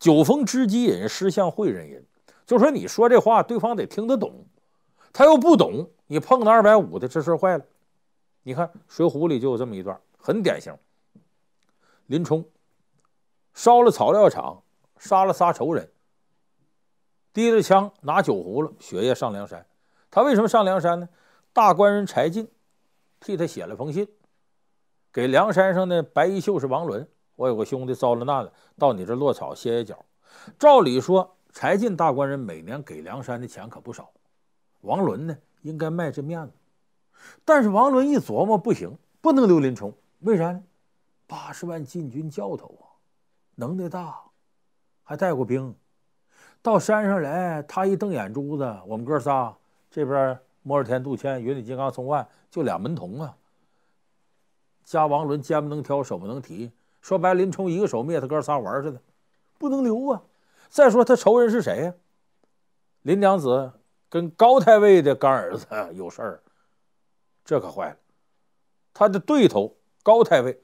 酒逢知己饮，诗向会人吟。就说你说这话，对方得听得懂，他又不懂，你碰到二百五的，这事坏了。你看《水浒》里就有这么一段，很典型。林冲烧了草料场，杀了仨仇人，提着枪，拿酒壶了，雪夜上梁山。他为什么上梁山呢？大官人柴进替他写了封信，给梁山上的白衣秀士王伦。我有个兄弟遭了难了，到你这落草歇歇脚。照理说，柴进大官人每年给梁山的钱可不少，王伦呢应该卖这面子。但是王伦一琢磨，不行，不能留林冲。为啥？呢？八十万禁军教头啊，能耐大，还带过兵。到山上来，他一瞪眼珠子，我们哥仨这边摸着天，杜迁、云里金刚宋万，就俩门童啊。加王伦肩不能挑，手不能提。说白，林冲一个手灭他哥仨玩似的，不能留啊！再说他仇人是谁呀？林娘子跟高太尉的干儿子有事儿，这可坏了。他的对头高太尉，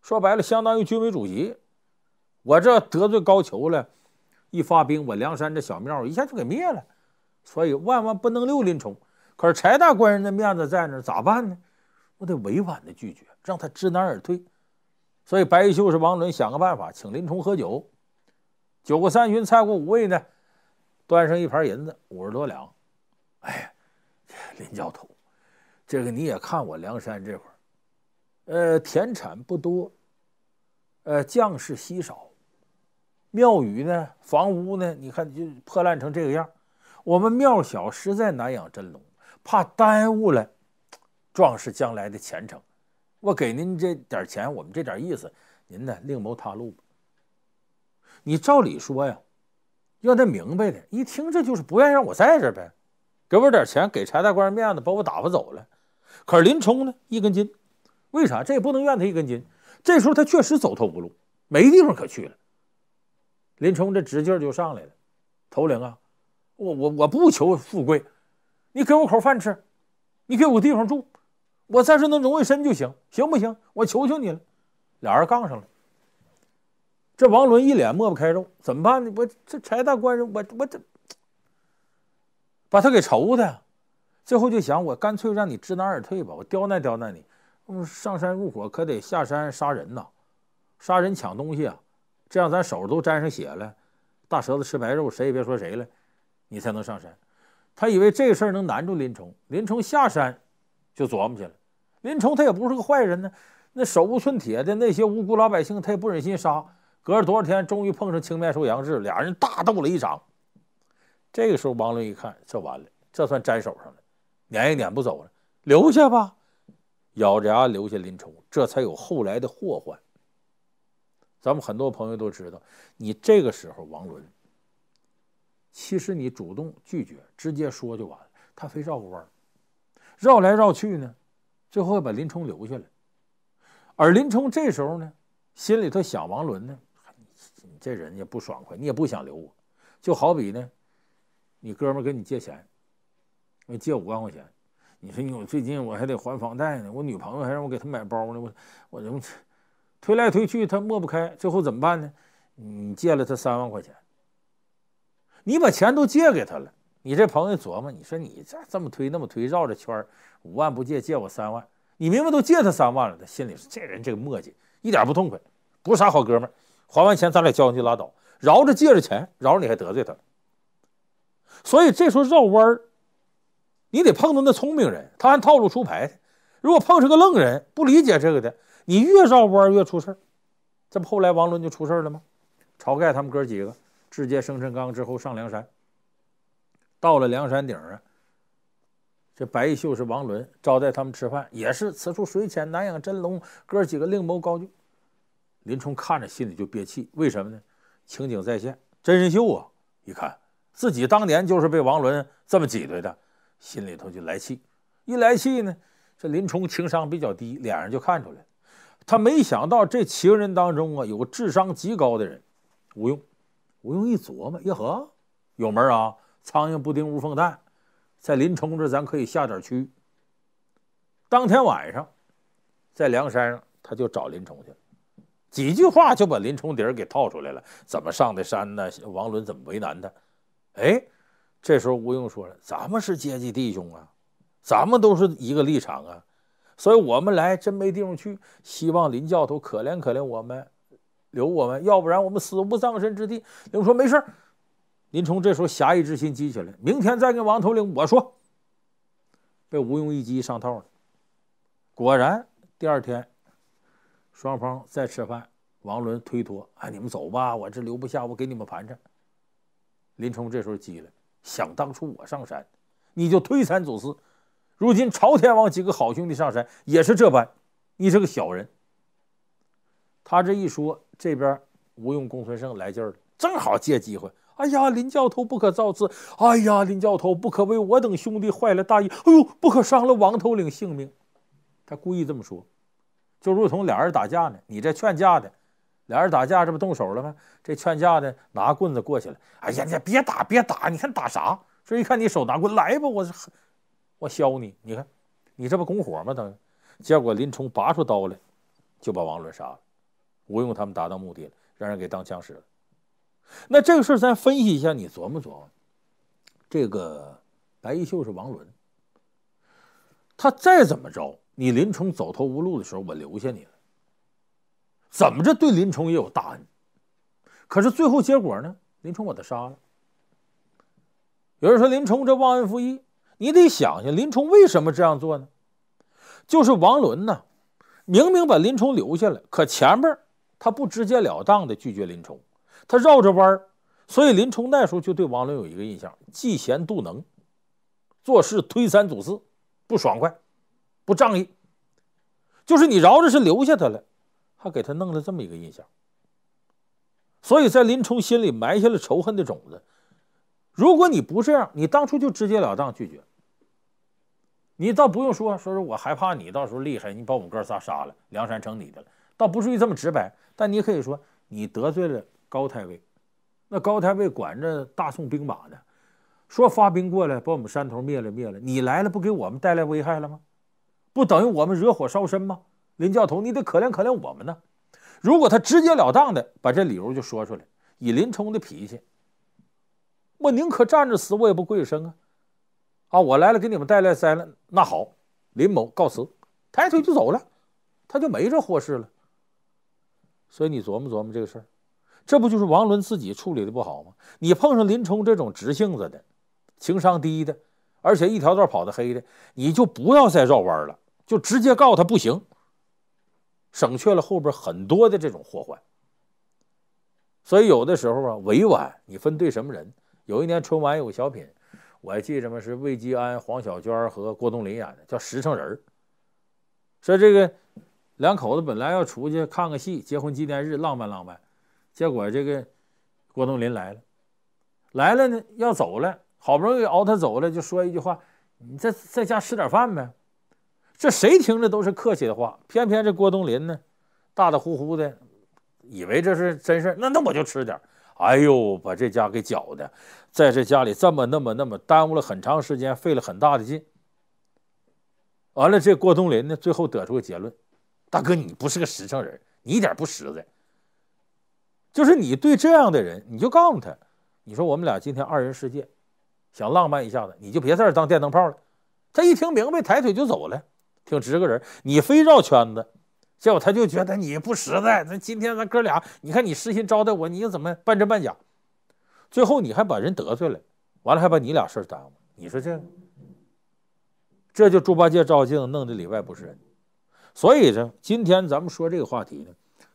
说白了相当于军委主席。我这得罪高俅了，一发兵，我梁山这小庙一下就给灭了。所以万万不能留林冲。可是柴大官人的面子在那，咋办呢？我得委婉的拒绝，让他知难而退。所以，白玉秀是王伦想个办法，请林冲喝酒。酒过三巡，菜过五味呢，端上一盘银子，五十多两。哎，呀，林教头，这个你也看我梁山这会儿，呃，田产不多，呃，将士稀少，庙宇呢，房屋呢，你看就破烂成这个样我们庙小，实在难养真龙，怕耽误了壮士将来的前程。我给您这点钱，我们这点意思，您呢另谋他路。你照理说呀，让他明白的，一听这就是不愿意让我在这儿呗，给我点钱，给柴大官面子，把我打发走了。可是林冲呢一根筋，为啥？这也不能怨他一根筋。这时候他确实走投无路，没地方可去了。林冲这直劲就上来了，头领啊，我我我不求富贵，你给我口饭吃，你给我个地方住。我暂时能融一身就行，行不行？我求求你了！俩人杠上了。这王伦一脸抹不开肉，怎么办呢？我这柴大官人，我我这把他给愁的。最后就想，我干脆让你知难而退吧。我刁难刁难你，上山入伙可得下山杀人呐，杀人抢东西啊。这样咱手都沾上血了，大舌头吃白肉，谁也别说谁了，你才能上山。他以为这事儿能难住林冲，林冲下山。就琢磨起来，林冲他也不是个坏人呢，那手无寸铁的那些无辜老百姓，他也不忍心杀。隔了多少天，终于碰上青面兽杨志，俩人大斗了一场。这个时候，王伦一看，这完了，这算粘手上了，撵也撵不走了，留下吧，咬着牙留下林冲，这才有后来的祸患。咱们很多朋友都知道，你这个时候王伦，其实你主动拒绝，直接说就完，了，他非绕个弯。绕来绕去呢，最后把林冲留下了。而林冲这时候呢，心里头想王伦呢，你这人也不爽快，你也不想留我。就好比呢，你哥们跟你借钱，借五万块钱，你说你我最近我还得还房贷呢，我女朋友还让我给她买包呢，我我怎么推来推去她抹不开，最后怎么办呢？你借了她三万块钱，你把钱都借给他了。你这朋友琢磨，你说你这这么推那么推绕着圈儿，五万不借借我三万，你明明都借他三万了，他心里说这人这个磨叽，一点不痛快，不是啥好哥们儿。还完钱咱俩交上就拉倒，饶着借着钱饶着你还得罪他了。所以这时候绕弯儿，你得碰到那聪明人，他按套路出牌的。如果碰上个愣人不理解这个的，你越绕弯越出事儿。这不后来王伦就出事儿了吗？晁盖他们哥几个智接生辰纲之后上梁山。到了梁山顶上，这白衣秀士王伦招待他们吃饭，也是此处水浅难养真龙，哥几个另谋高就。林冲看着心里就憋气，为什么呢？情景再现，真人秀啊！一看自己当年就是被王伦这么挤兑的，心里头就来气。一来气呢，这林冲情商比较低，脸上就看出来他没想到这七个人当中啊，有个智商极高的人，吴用。吴用一琢磨，耶呵，有门啊！苍蝇不叮无缝蛋，在林冲这咱可以下点蛆。当天晚上，在梁山上，他就找林冲去了，几句话就把林冲底儿给套出来了。怎么上的山呢？王伦怎么为难他？哎，这时候吴用说了：“咱们是阶级弟兄啊，咱们都是一个立场啊，所以我们来真没地方去。希望林教头可怜可怜我们，留我们，要不然我们死无葬身之地。”林冲说：“没事儿。”林冲这时候侠义之心激起来，明天再跟王头领我说。被吴用一激上套了，果然第二天双方再吃饭，王伦推脱：“哎，你们走吧，我这留不下，我给你们盘缠。”林冲这时候急了，想当初我上山，你就推三阻四；如今朝天王几个好兄弟上山也是这般，你是个小人。他这一说，这边吴用、公孙胜来劲了，正好借机会。哎呀，林教头不可造次！哎呀，林教头不可为我等兄弟坏了大义！哎呦，不可伤了王头领性命！他故意这么说，就如同俩人打架呢。你这劝架的，俩人打架这不动手了吗？这劝架的拿棍子过去了。哎呀，你别打，别打！你看打啥？说一看你手拿棍，来吧，我我削你！你看，你这不拱火吗？等，结果林冲拔出刀来，就把王伦杀了。吴用他们达到目的了，让人给当枪使了。那这个事儿咱分析一下，你琢磨琢磨，这个白衣秀是王伦，他再怎么着，你林冲走投无路的时候，我留下你了，怎么着对林冲也有大恩，可是最后结果呢？林冲把他杀了。有人说林冲这忘恩负义，你得想想林冲为什么这样做呢？就是王伦呢，明明把林冲留下了，可前边他不直截了当的拒绝林冲。他绕着弯儿，所以林冲那时候就对王伦有一个印象：嫉贤妒能，做事推三阻四，不爽快，不仗义。就是你饶着是留下他了，还给他弄了这么一个印象，所以在林冲心里埋下了仇恨的种子。如果你不这样，你当初就直截了当拒绝，你倒不用说说说我害怕你到时候厉害，你把我们哥仨杀了，梁山成你的了，倒不至于这么直白，但你也可以说你得罪了。高太尉，那高太尉管着大宋兵马呢，说发兵过来把我们山头灭了，灭了，你来了不给我们带来危害了吗？不等于我们惹火烧身吗？林教头，你得可怜可怜我们呢。如果他直截了当的把这理由就说出来，以林冲的脾气，我宁可站着死，我也不跪着生啊！啊，我来了，给你们带来灾难，那好，林某告辞，抬腿就走了，他就没这祸事了。所以你琢磨琢磨这个事儿。这不就是王伦自己处理的不好吗？你碰上林冲这种直性子的，情商低的，而且一条道跑的黑的，你就不要再绕弯了，就直接告诉他不行，省去了后边很多的这种祸患。所以有的时候啊，委婉你分对什么人。有一年春晚有个小品，我还记着嘛，是魏吉安、黄小娟和郭冬临演的，叫《实诚人》。说这个两口子本来要出去看个戏，结婚纪念日浪漫浪漫。结果这个郭冬临来了，来了呢，要走了，好不容易熬他走了，就说一句话：“你在在家吃点饭呗。”这谁听着都是客气的话，偏偏这郭冬临呢，大大呼呼的，以为这是真事那那我就吃点。哎呦，把这家给搅的，在这家里这么那么那么耽误了很长时间，费了很大的劲。完了，这郭冬临呢，最后得出个结论：“大哥，你不是个实诚人，你一点不实在。”就是你对这样的人，你就告诉他，你说我们俩今天二人世界，想浪漫一下子，你就别在这当电灯泡了。他一听明白，抬腿就走了，挺直个人。你非绕圈子，结果他就觉得你不实在。那今天咱哥俩，你看你失心招待我，你又怎么半真半假？最后你还把人得罪了，完了还把你俩事儿耽误。你说这，这就猪八戒照镜，弄得里外不是人。所以呢，今天咱们说这个话题呢，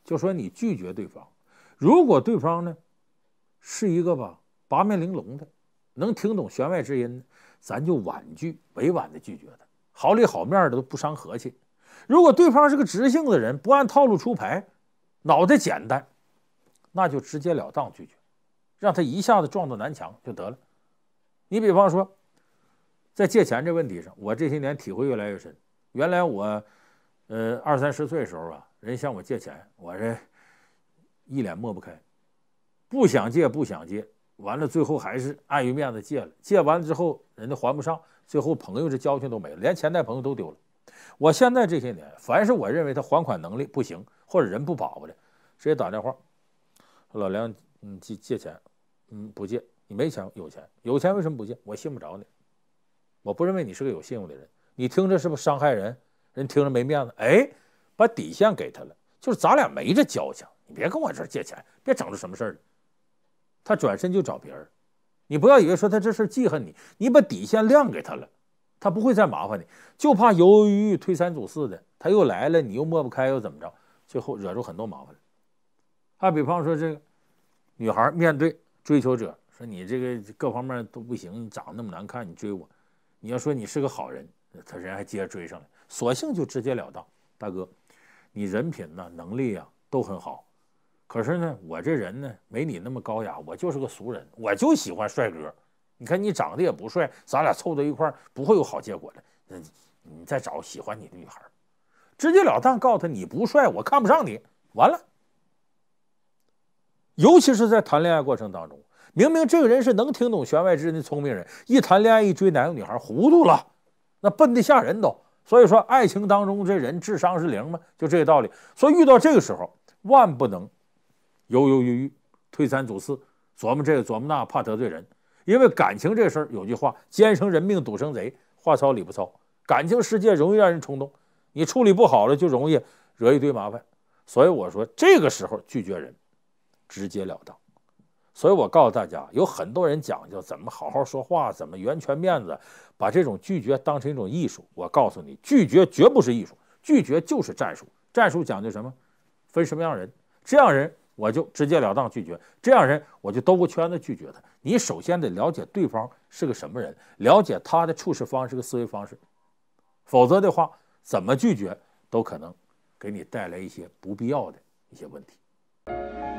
就说你拒绝对方。如果对方呢是一个吧八面玲珑的，能听懂弦外之音，咱就婉拒，委婉的拒绝他，好里好面的都不伤和气。如果对方是个直性子人，不按套路出牌，脑袋简单，那就直截了当拒绝，让他一下子撞到南墙就得了。你比方说，在借钱这问题上，我这些年体会越来越深。原来我，呃，二三十岁的时候啊，人向我借钱，我这。一脸抹不开，不想借，不想借，完了，最后还是碍于面子借了。借完了之后，人家还不上，最后朋友这交情都没了，连钱带朋友都丢了。我现在这些年，凡是我认为他还款能力不行或者人不把握的，直接打电话，老梁，你借借钱，嗯，不借，你没钱有钱，有钱为什么不借？我信不着你，我不认为你是个有信用的人。你听着是不是伤害人，人听着没面子。哎，把底线给他了，就是咱俩没这交情。你别跟我这儿借钱，别整出什么事儿。他转身就找别人。你不要以为说他这事儿记恨你，你把底线亮给他了，他不会再麻烦你。就怕犹犹豫豫、推三阻四的，他又来了，你又抹不开，又怎么着？最后惹出很多麻烦来。比方说，这个女孩面对追求者说：“你这个各方面都不行，你长那么难看，你追我，你要说你是个好人，他人还接着追上来。索性就直截了当，大哥，你人品呢、能力啊，都很好。”可是呢，我这人呢没你那么高雅，我就是个俗人，我就喜欢帅哥。你看你长得也不帅，咱俩凑到一块儿不会有好结果的。那，你再找喜欢你的女孩，直截了当告诉他你不帅，我看不上你，完了。尤其是在谈恋爱过程当中，明明这个人是能听懂弦外之音的聪明人，一谈恋爱一追男女孩糊涂了，那笨得吓人都。所以说，爱情当中这人智商是零吗？就这个道理。所以遇到这个时候，万不能。犹犹豫豫，推三阻四，琢磨这个琢磨那，怕得罪人。因为感情这事儿有句话：“奸生人命，赌生贼。”话糙理不糙，感情世界容易让人冲动，你处理不好了就容易惹一堆麻烦。所以我说，这个时候拒绝人，直截了当。所以我告诉大家，有很多人讲究怎么好好说话，怎么圆全面子，把这种拒绝当成一种艺术。我告诉你，拒绝绝不是艺术，拒绝就是战术。战术讲究什么？分什么样人？这样人。我就直截了当拒绝这样人，我就兜个圈子拒绝他。你首先得了解对方是个什么人，了解他的处事方式、和思维方式，否则的话，怎么拒绝都可能给你带来一些不必要的一些问题。